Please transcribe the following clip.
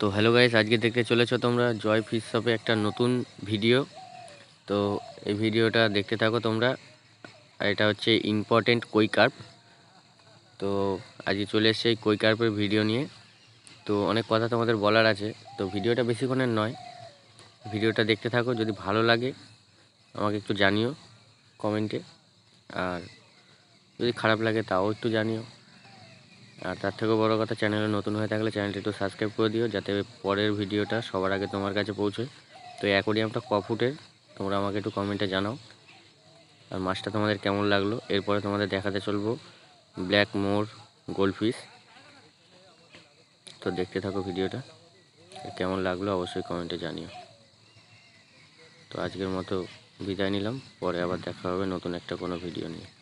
তো hello guys আজকে দেখতে চলেছো তোমরা জয় ফিশ শপে একটা নতুন ভিডিও তো এই ভিডিওটা দেখতে থাকো তোমরা আর এটা হচ্ছে ইম্পর্টেন্ট কই কার্প তো আজকে চলে এসছে এই কই কার্পের ভিডিও নিয়ে তো অনেক কথা তোমাদের বলার আছে তো ভিডিওটা বেশিক্ষণের নয় ভিডিওটা দেখতে থাকো যদি ভালো লাগে আমাকে একটু জানিও কমেন্টে আর যদি খারাপ লাগে তাও একটু জানিও আর তার থেকেও বড় কথা চ্যানেলে নতুন হয়ে থাকলে চ্যানেলটি একটু সাবস্ক্রাইব করে দিও যাতে পরের ভিডিওটা সবার আগে তোমার কাছে পৌঁছে তো অ্যাকোরিয়ামটা ক ফুটের তোমরা আমাকে একটু কমেন্টে জানাও আর মাছটা তোমাদের কেমন লাগলো এরপরে তোমাদের দেখাতে চলবো ব্ল্যাক মোর গোলফিস তো দেখতে থাকো ভিডিওটা কেমন লাগলো অবশ্যই কমেন্টে জানিও তো আজকের মতো বিদায় নিলাম পরে আবার দেখা হবে নতুন একটা কোনো ভিডিও নিয়ে